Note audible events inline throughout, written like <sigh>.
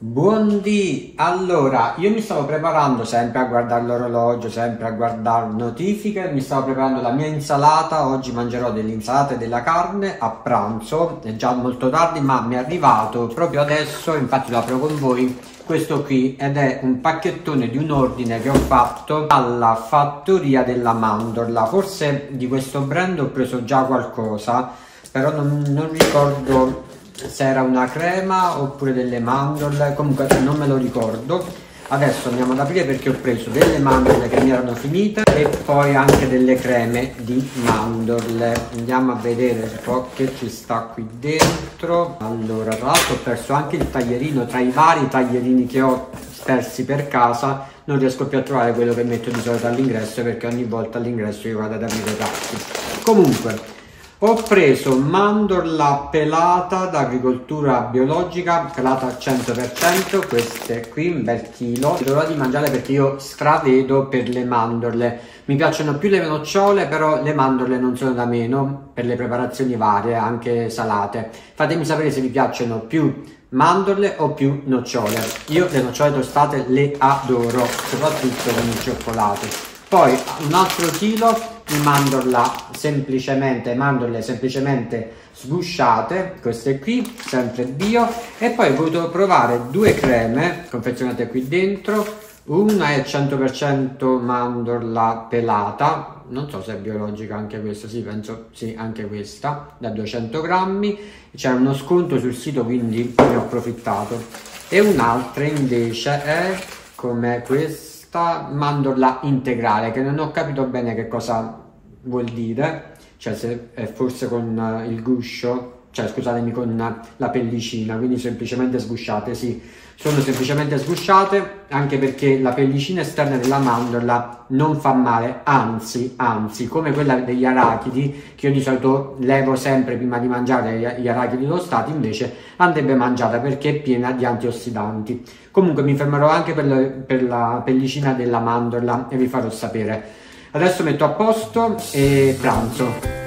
Buondì, allora io mi stavo preparando sempre a guardare l'orologio, sempre a guardare notifiche, mi stavo preparando la mia insalata, oggi mangerò dell'insalata e della carne a pranzo, è già molto tardi ma mi è arrivato proprio adesso, infatti lo apro con voi, questo qui ed è un pacchettone di un ordine che ho fatto alla fattoria della mandorla, forse di questo brand ho preso già qualcosa, però non, non ricordo se era una crema oppure delle mandorle, comunque non me lo ricordo. Adesso andiamo ad aprire perché ho preso delle mandorle che mi erano finite e poi anche delle creme di mandorle. Andiamo a vedere un po' che ci sta qui dentro. Allora, tra l'altro ho perso anche il taglierino, tra i vari taglierini che ho persi per casa non riesco più a trovare quello che metto di solito all'ingresso perché ogni volta all'ingresso io vado ad aprire i tacchi. Comunque, ho preso mandorla pelata d'agricoltura biologica, pelata al 100%, queste qui, un bel chilo. dovrò di mangiare perché io stravedo per le mandorle. Mi piacciono più le nocciole, però le mandorle non sono da meno per le preparazioni varie, anche salate. Fatemi sapere se vi piacciono più mandorle o più nocciole. Io le nocciole tostate le adoro, soprattutto con il cioccolato. Poi un altro chilo mandorla semplicemente mandorle semplicemente sgusciate queste qui sempre bio e poi ho voluto provare due creme confezionate qui dentro una è 100% mandorla pelata non so se è biologica anche questa sì penso sì anche questa da 200 grammi c'è uno sconto sul sito quindi ne ho approfittato e un'altra invece è come questa questa mandorla integrale che non ho capito bene che cosa vuol dire, cioè se è forse con eh, il guscio cioè scusatemi con una, la pellicina, quindi semplicemente sgusciate, sì, sono semplicemente sgusciate anche perché la pellicina esterna della mandorla non fa male, anzi, anzi, come quella degli arachidi, che io di solito levo sempre prima di mangiare gli arachidi tostati, invece andrebbe mangiata perché è piena di antiossidanti. Comunque mi fermerò anche per, le, per la pellicina della mandorla e vi farò sapere. Adesso metto a posto e pranzo.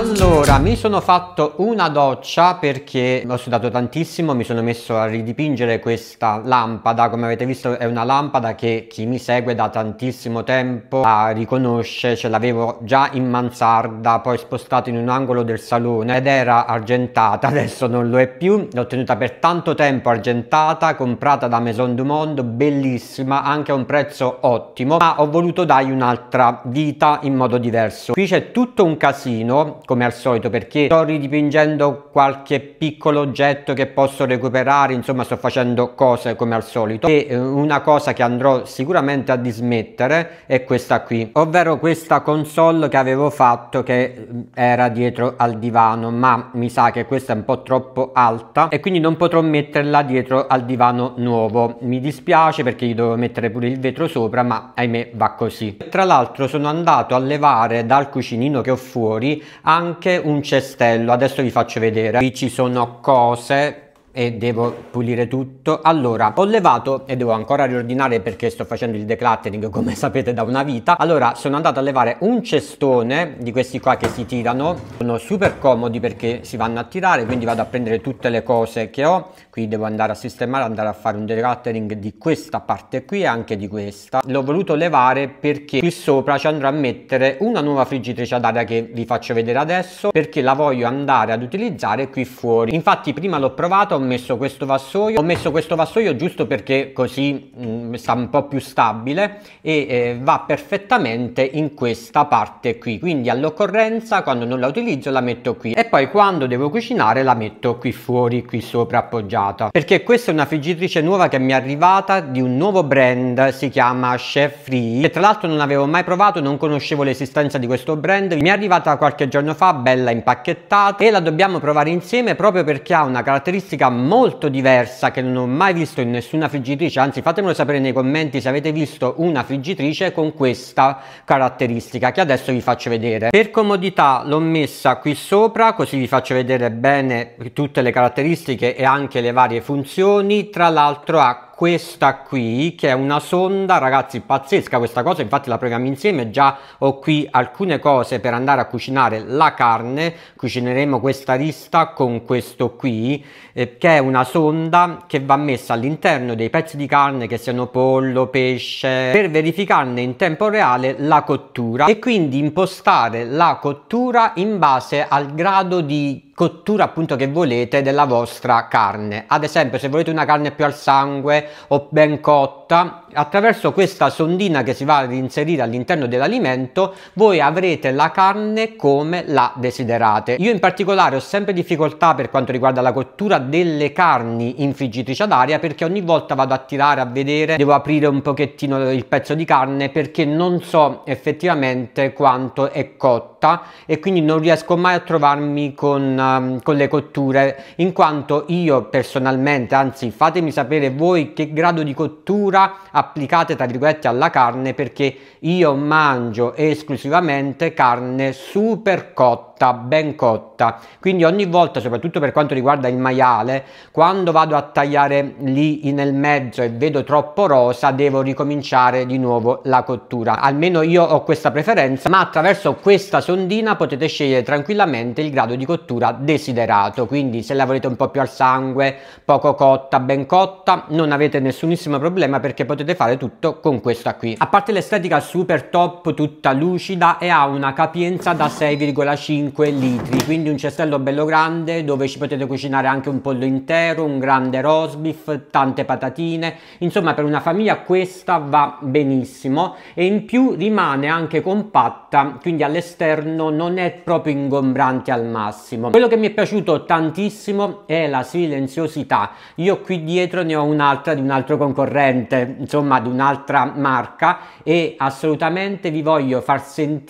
Allora, mi sono fatto una doccia perché ho sudato tantissimo, mi sono messo a ridipingere questa lampada, come avete visto è una lampada che chi mi segue da tantissimo tempo la riconosce, ce l'avevo già in mansarda, poi spostata in un angolo del salone ed era argentata, <laughs> adesso non lo è più, l'ho tenuta per tanto tempo argentata, comprata da Maison du Monde, bellissima, anche a un prezzo ottimo, ma ho voluto dargli un'altra vita in modo diverso. Qui c'è tutto un casino come al solito perché sto ridipingendo qualche piccolo oggetto che posso recuperare insomma sto facendo cose come al solito e eh, una cosa che andrò sicuramente a dismettere è questa qui ovvero questa console che avevo fatto che mm, era dietro al divano ma mi sa che questa è un po' troppo alta e quindi non potrò metterla dietro al divano nuovo mi dispiace perché gli dovevo mettere pure il vetro sopra ma ahimè va così tra l'altro sono andato a levare dal cucinino che ho fuori a anche un cestello adesso vi faccio vedere qui ci sono cose e devo pulire tutto allora ho levato e devo ancora riordinare perché sto facendo il decluttering <laughs> come sapete da una vita allora sono andato a levare un cestone di questi qua che si tirano sono super comodi perché si vanno a tirare quindi vado a prendere tutte le cose che ho qui devo andare a sistemare andare a fare un decluttering di questa parte qui e anche di questa l'ho voluto levare perché qui sopra ci andrò a mettere una nuova friggitrice ad aria che vi faccio vedere adesso perché la voglio andare ad utilizzare qui fuori infatti prima l'ho provato messo questo vassoio ho messo questo vassoio giusto perché così mh, mm, sta un po' più stabile e eh, va perfettamente in questa parte qui quindi all'occorrenza quando non la utilizzo la metto qui e poi quando devo cucinare la metto qui fuori qui sopra appoggiata perché questa è una friggitrice nuova che mi è arrivata di un nuovo brand si chiama Chef Free che tra l'altro non avevo mai provato non conoscevo l'esistenza di questo brand mi è arrivata qualche giorno fa bella impacchettata e la dobbiamo provare insieme proprio perché ha una caratteristica molto diversa che non ho mai visto in nessuna friggitrice, anzi fatemelo sapere nei commenti se avete visto una friggitrice con questa caratteristica che adesso vi faccio vedere. Per comodità l'ho messa qui sopra così vi faccio vedere bene tutte le caratteristiche e anche le varie funzioni, tra l'altro ha questa qui che è una sonda ragazzi pazzesca questa cosa infatti la proviamo insieme già ho qui alcune cose per andare a cucinare la carne cucineremo questa lista con questo qui eh, che è una sonda che va messa all'interno dei pezzi di carne che siano pollo pesce per verificarne in tempo reale la cottura e quindi impostare la cottura in base al grado di cottura appunto che volete della vostra carne ad esempio se volete una carne più al sangue o ben cotta, attraverso questa sondina che si va ad inserire all'interno dell'alimento, voi avrete la carne come la desiderate. Io in particolare ho sempre difficoltà per quanto riguarda la cottura delle carni in ad aria perché ogni volta vado a tirare a vedere, devo aprire un pochettino il pezzo di carne perché non so effettivamente quanto è cotta e quindi non riesco mai a trovarmi con, um, con le cotture in quanto io personalmente, anzi fatemi sapere voi che grado di cottura misura applicate tra virgolette alla carne perché io mangio esclusivamente carne super cotta cotta, ben cotta. Quindi ogni volta, soprattutto per quanto riguarda il maiale, quando vado a tagliare lì nel mezzo e vedo troppo rosa, devo ricominciare di nuovo la cottura. Almeno io ho questa preferenza, ma attraverso questa sondina potete scegliere tranquillamente il grado di cottura desiderato. Quindi se la volete un po' più al sangue, poco cotta, ben cotta, non avete nessunissimo problema perché potete fare tutto con questa qui. A parte l'estetica super top, tutta lucida e ha una capienza da 6,5 5 litri, quindi un cestello bello grande dove ci potete cucinare anche un pollo intero, un grande roast beef, tante patatine, insomma per una famiglia questa va benissimo e in più rimane anche compatta, quindi all'esterno non è proprio ingombrante al massimo. Quello che mi è piaciuto tantissimo è la silenziosità, io qui dietro ne ho un'altra di un altro concorrente, insomma di un'altra marca e assolutamente vi voglio far sentire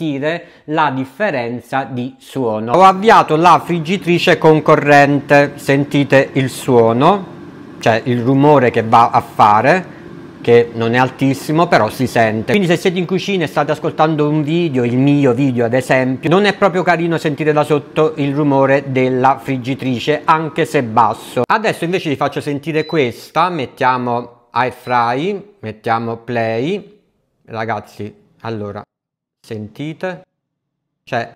la differenza di suono. Ho avviato la friggitrice concorrente, sentite il suono, cioè il rumore che va a fare che non è altissimo però si sente quindi se siete in cucina e state ascoltando un video il mio video ad esempio non è proprio carino sentire da sotto il rumore della friggitrice anche se basso adesso invece vi faccio sentire questa mettiamo fry, mettiamo play ragazzi allora sentite cioè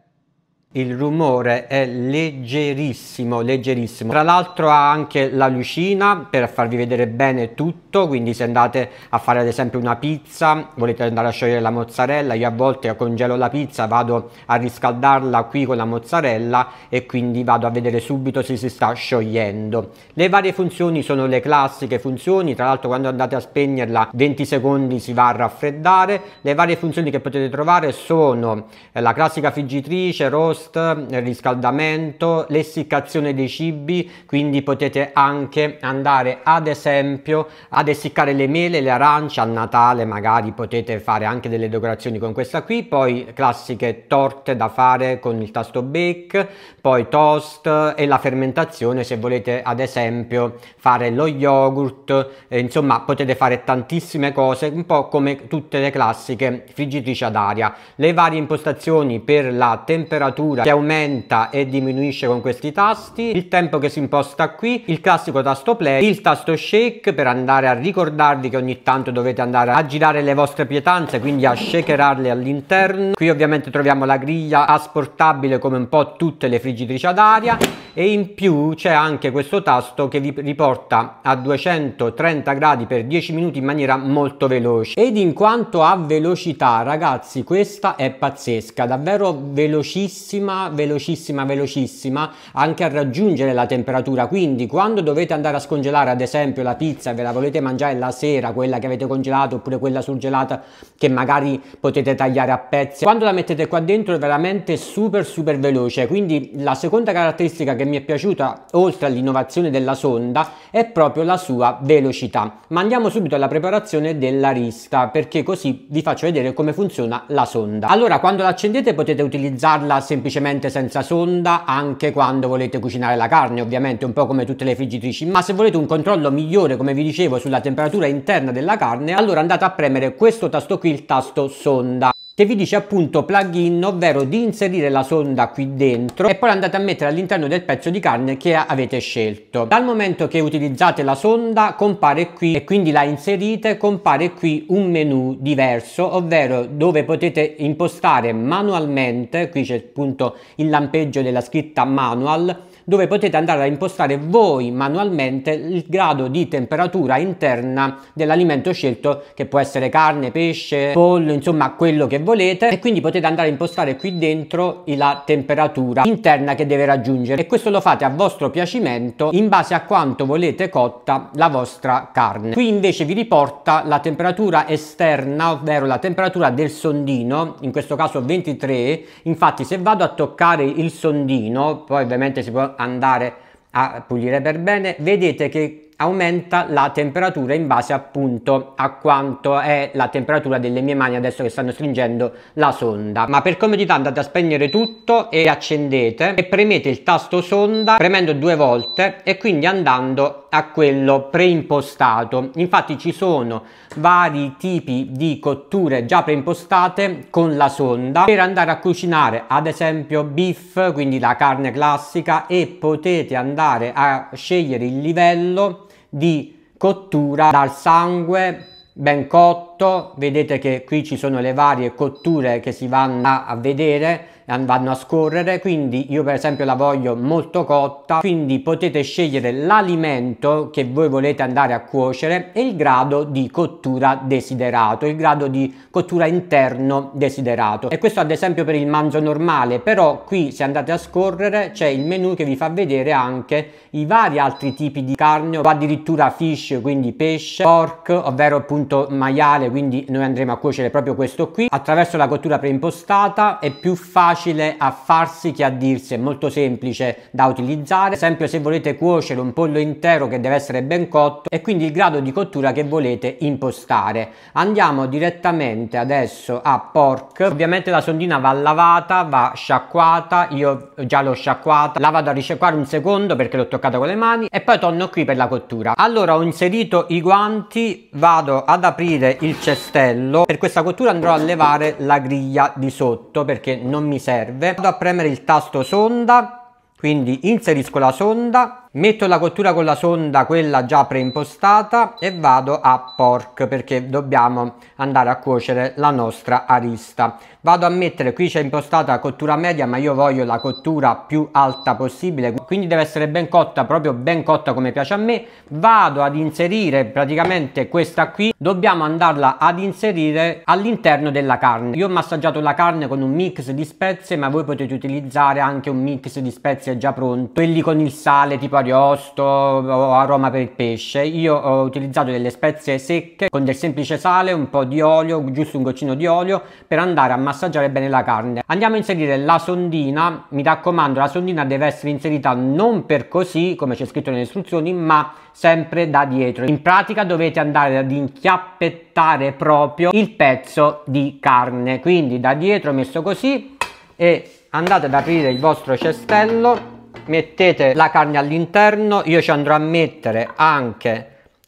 il rumore è leggerissimo, leggerissimo. Tra l'altro ha anche la lucina per farvi vedere bene tutto, quindi se andate a fare ad esempio una pizza, volete andare a sciogliere la mozzarella, io a volte congelo la pizza, vado a riscaldarla qui con la mozzarella e quindi vado a vedere subito se si sta sciogliendo. Le varie funzioni sono le classiche funzioni, tra l'altro quando andate a spegnerla 20 secondi si va a raffreddare. Le varie funzioni che potete trovare sono la classica friggitrice, rosa compost, riscaldamento, l'essiccazione dei cibi, quindi potete anche andare ad esempio ad essiccare le mele, le arance a Natale, magari potete fare anche delle decorazioni con questa qui, poi classiche torte da fare con il tasto bake, poi toast e la fermentazione se volete ad esempio fare lo yogurt, eh, insomma potete fare tantissime cose, un po' come tutte le classiche friggitrici ad aria. Le varie impostazioni per la temperatura temperatura che aumenta e diminuisce con questi tasti, il tempo che si imposta qui, il classico tasto play, il tasto shake per andare a ricordarvi che ogni tanto dovete andare a girare le vostre pietanze, quindi a shakerarle all'interno. Qui ovviamente troviamo la griglia asportabile come un po' tutte le friggitrici ad aria e in più c'è anche questo tasto che vi riporta a 230 gradi per 10 minuti in maniera molto veloce ed in quanto a velocità ragazzi questa è pazzesca davvero velocissima velocissima velocissima anche a raggiungere la temperatura quindi quando dovete andare a scongelare ad esempio la pizza ve la volete mangiare la sera quella che avete congelato oppure quella surgelata che magari potete tagliare a pezzi quando la mettete qua dentro è veramente super super veloce quindi la seconda caratteristica che che mi è piaciuta oltre all'innovazione della sonda è proprio la sua velocità. Ma andiamo subito alla preparazione della rista perché così vi faccio vedere come funziona la sonda. Allora quando l'accendete potete utilizzarla semplicemente senza sonda anche quando volete cucinare la carne ovviamente un po' come tutte le friggitrici ma se volete un controllo migliore come vi dicevo sulla temperatura interna della carne allora andate a premere questo tasto qui il tasto sonda che vi dice appunto plugin ovvero di inserire la sonda qui dentro e poi andate a mettere all'interno del pezzo di carne che avete scelto dal momento che utilizzate la sonda compare qui e quindi la inserite compare qui un menu diverso ovvero dove potete impostare manualmente qui c'è appunto il lampeggio della scritta manual dove potete andare a impostare voi manualmente il grado di temperatura interna dell'alimento scelto che può essere carne, pesce, pollo, insomma quello che volete e quindi potete andare a impostare qui dentro la temperatura interna che deve raggiungere e questo lo fate a vostro piacimento in base a quanto volete cotta la vostra carne. Qui invece vi riporta la temperatura esterna ovvero la temperatura del sondino in questo caso 23 infatti se vado a toccare il sondino poi ovviamente si può andare a pulire per bene vedete che aumenta la temperatura in base appunto a quanto è la temperatura delle mie mani adesso che stanno stringendo la sonda ma per comodità andate a spegnere tutto e accendete e premete il tasto sonda premendo due volte e quindi andando a quello preimpostato infatti ci sono vari tipi di cotture già preimpostate con la sonda per andare a cucinare ad esempio beef quindi la carne classica e potete andare a scegliere il livello di cottura dal sangue ben cotto vedete che qui ci sono le varie cotture che si vanno a vedere vanno a scorrere quindi io per esempio la voglio molto cotta quindi potete scegliere l'alimento che voi volete andare a cuocere e il grado di cottura desiderato il grado di cottura interno desiderato e questo ad esempio per il manzo normale però qui se andate a scorrere c'è il menu che vi fa vedere anche i vari altri tipi di carne o addirittura fish quindi pesce pork ovvero appunto maiale quindi noi andremo a cuocere proprio questo qui attraverso la cottura preimpostata è più facile facile a farsi che a dirsi, è molto semplice da utilizzare. Ad esempio se volete cuocere un pollo intero che deve essere ben cotto e quindi il grado di cottura che volete impostare. Andiamo direttamente adesso a pork. Ovviamente la sondina va lavata, va sciacquata, io già l'ho sciacquata, la vado a risciacquare un secondo perché l'ho toccata con le mani e poi torno qui per la cottura. Allora ho inserito i guanti, vado ad aprire il cestello. Per questa cottura andrò a levare la griglia di sotto perché non mi serve vado a premere il tasto sonda quindi inserisco la sonda metto la cottura con la sonda quella già preimpostata e vado a pork perché dobbiamo andare a cuocere la nostra arista vado a mettere qui c'è impostata cottura media ma io voglio la cottura più alta possibile quindi deve essere ben cotta proprio ben cotta come piace a me vado ad inserire praticamente questa qui dobbiamo andarla ad inserire all'interno della carne io ho massaggiato la carne con un mix di spezie ma voi potete utilizzare anche un mix di spezie già pronto quelli con il sale tipo Ariosto o aroma per il pesce. Io ho utilizzato delle spezie secche con del semplice sale, un po' di olio, giusto un goccino di olio per andare a massaggiare bene la carne. Andiamo a inserire la sondina, mi raccomando la sondina deve essere inserita non per così come c'è scritto nelle istruzioni ma sempre da dietro. In pratica dovete andare ad inchiappettare proprio il pezzo di carne, quindi da dietro messo così e andate ad aprire il vostro cestello mettete la carne all'interno io ci andrò a mettere anche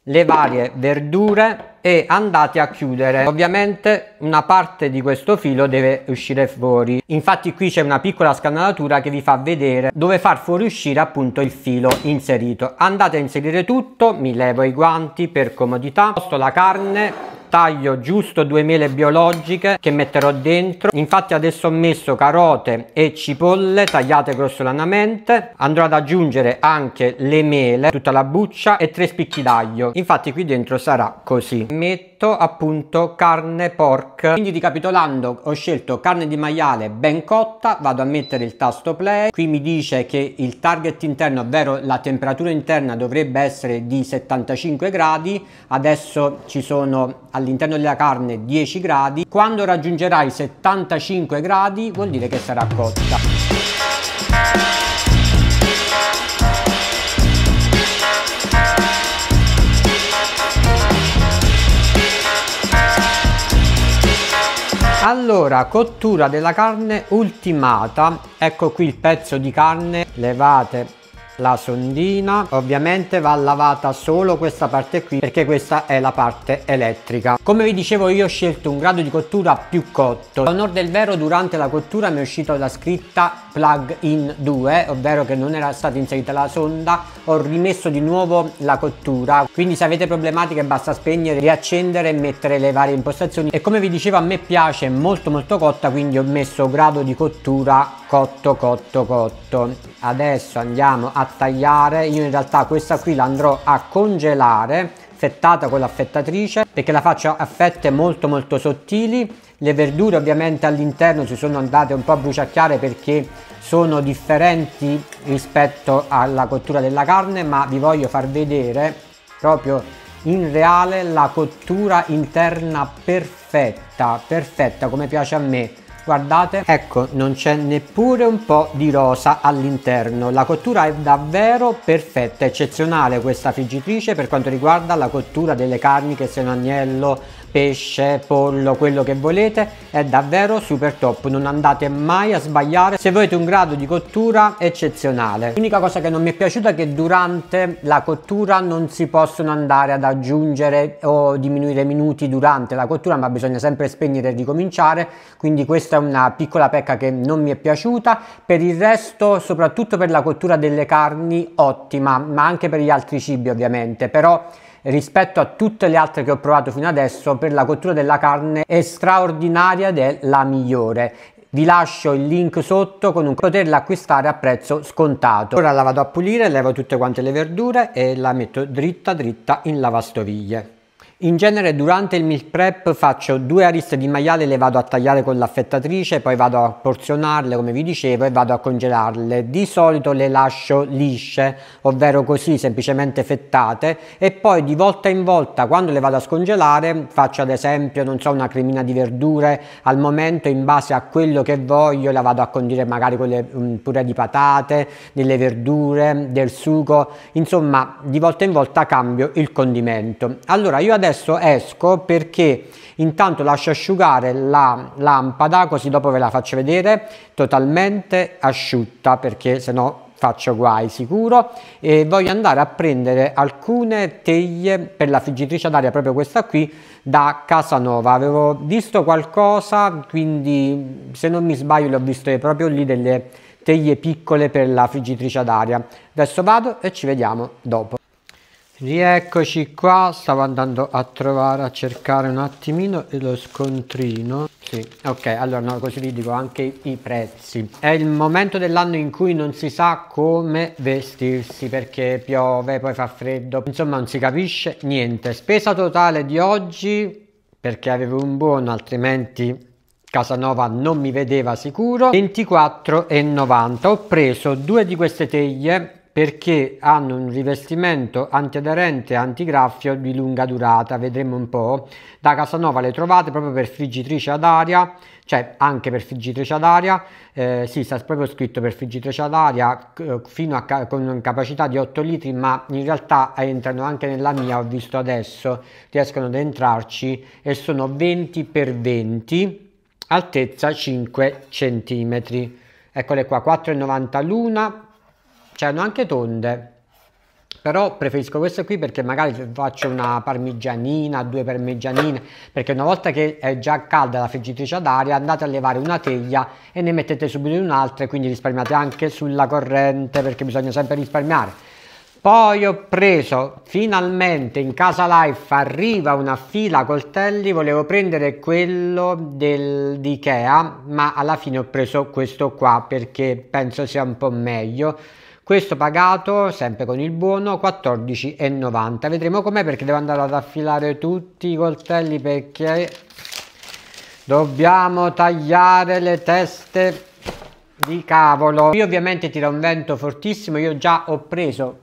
le varie verdure e andate a chiudere ovviamente una parte di questo filo deve uscire fuori infatti qui c'è una piccola scanalatura che vi fa vedere dove far fuoriuscire appunto il filo inserito andate a inserire tutto mi levo i guanti per comodità posto la carne taglio giusto due mele biologiche che metterò dentro infatti adesso ho messo carote e cipolle tagliate grossolanamente andrò ad aggiungere anche le mele tutta la buccia e tre spicchi d'aglio infatti qui dentro sarà così metto appunto carne pork quindi ricapitolando ho scelto carne di maiale ben cotta vado a mettere il tasto play qui mi dice che il target interno ovvero la temperatura interna dovrebbe essere di 75 gradi adesso ci sono alle all'interno della carne 10 gradi, quando raggiungerà i 75 gradi vuol dire che sarà cotta. Allora, cottura della carne ultimata, ecco qui il pezzo di carne, levate la sondina ovviamente va lavata solo questa parte qui perché questa è la parte elettrica come vi dicevo io ho scelto un grado di cottura più cotto l'onor del vero durante la cottura mi è uscita la scritta plug in 2 ovvero che non era stata inserita la sonda ho rimesso di nuovo la cottura quindi se avete problematiche basta spegnere riaccendere e mettere le varie impostazioni e come vi dicevo a me piace molto molto cotta quindi ho messo grado di cottura cotto cotto cotto adesso andiamo a tagliare io in realtà questa qui la andrò a congelare fettata con l'affettatrice perché la faccio a fette molto molto sottili le verdure ovviamente all'interno si sono andate un po' a bruciacchiare perché sono differenti rispetto alla cottura della carne ma vi voglio far vedere proprio in reale la cottura interna perfetta perfetta come piace a me guardate ecco non c'è neppure un po' di rosa all'interno la cottura è davvero perfetta eccezionale questa friggitrice per quanto riguarda la cottura delle carni che siano agnello pesce, pollo, quello che volete, è davvero super top, non andate mai a sbagliare se volete un grado di cottura eccezionale. L'unica cosa che non mi è piaciuta è che durante la cottura non si possono andare ad aggiungere o diminuire i minuti durante la cottura, ma bisogna sempre spegnere e ricominciare, quindi questa è una piccola pecca che non mi è piaciuta. Per il resto, soprattutto per la cottura delle carni, ottima, ma anche per gli altri cibi ovviamente, però rispetto a tutte le altre che ho provato fino adesso per la cottura della carne è straordinaria ed è la migliore vi lascio il link sotto con un poterla acquistare a prezzo scontato ora la vado a pulire levo tutte quante le verdure e la metto dritta dritta in lavastoviglie in genere durante il meal prep faccio due ariste di maiale, le vado a tagliare con l'affettatrice, poi vado a porzionarle come vi dicevo e vado a congelarle. Di solito le lascio lisce, ovvero così semplicemente fettate e poi di volta in volta quando le vado a scongelare faccio ad esempio non so una cremina di verdure al momento in base a quello che voglio la vado a condire magari con le um, purè di patate, delle verdure, del sugo, insomma di volta in volta cambio il condimento. Allora io ad adesso esco perché intanto lascio asciugare la lampada così dopo ve la faccio vedere totalmente asciutta perché se no faccio guai sicuro e voglio andare a prendere alcune teglie per la friggitrice d'aria proprio questa qui da Casanova avevo visto qualcosa quindi se non mi sbaglio le ho viste proprio lì delle teglie piccole per la friggitrice d'aria adesso vado e ci vediamo dopo Rieccoci qua, stavo andando a trovare, a cercare un attimino lo scontrino. Sì, ok, allora no, così vi dico anche i prezzi. È il momento dell'anno in cui non si sa come vestirsi perché piove, poi fa freddo, insomma non si capisce niente. Spesa totale di oggi, perché avevo un buono, altrimenti Casanova non mi vedeva sicuro, 24,90. Ho preso due di queste teglie perché hanno un rivestimento antiaderente e antigraffio di lunga durata, vedremo un po'. Da Casanova le trovate proprio per friggitrice ad aria, cioè anche per friggitrice ad aria, eh, sì, sta proprio scritto per friggitrice ad aria eh, fino a con capacità di 8 litri, ma in realtà entrano anche nella mia, ho visto adesso, riescono ad entrarci e sono 20 x 20, altezza 5 cm. Eccole qua, 4,90 l'una, c'erano cioè, anche tonde però preferisco queste qui perché magari faccio una parmigianina, due parmigianine, perché una volta che è già calda la friggitrice ad aria andate a levare una teglia e ne mettete subito un'altra e quindi risparmiate anche sulla corrente perché bisogna sempre risparmiare. Poi ho preso, finalmente in casa Life arriva una fila coltelli, volevo prendere quello del, Ikea, ma alla fine ho preso questo qua perché penso sia un po' meglio questo pagato sempre con il buono 14,90 vedremo com'è perché devo andare ad affilare tutti i coltelli perché dobbiamo tagliare le teste di cavolo qui ovviamente tira un vento fortissimo io già ho preso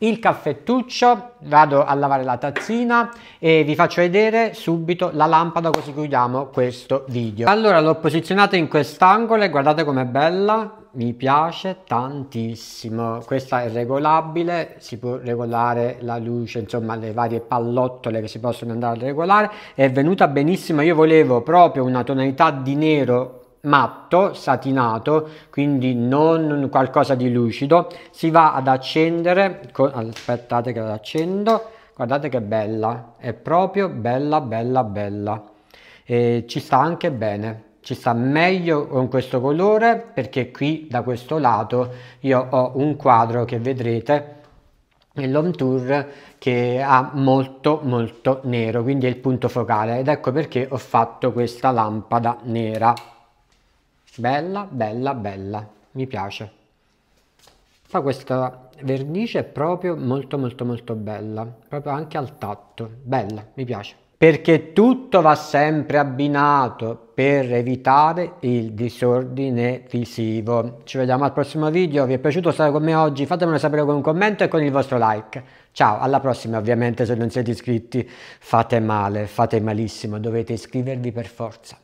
il caffettuccio, vado a lavare la tazzina e vi faccio vedere subito la lampada così chiudiamo questo video. Allora l'ho posizionata in quest'angolo e guardate com'è bella, mi piace tantissimo. Questa è regolabile, si può regolare la luce, insomma le varie pallottole che si possono andare a regolare. È venuta benissimo, io volevo proprio una tonalità di nero matto, satinato, quindi non qualcosa di lucido, si va ad accendere, aspettate che la accendo, guardate che bella, è proprio bella bella bella, e ci sta anche bene, ci sta meglio con questo colore perché qui da questo lato io ho un quadro che vedrete nell'home tour che ha molto molto nero quindi è il punto focale ed ecco perché ho fatto questa lampada nera bella bella bella mi piace fa questa vernice proprio molto molto molto bella proprio anche al tatto bella mi piace perché tutto va sempre abbinato per evitare il disordine visivo ci vediamo al prossimo video vi è piaciuto stare con me oggi fatemelo sapere con un commento e con il vostro like ciao alla prossima ovviamente se non siete iscritti fate male fate malissimo dovete iscrivervi per forza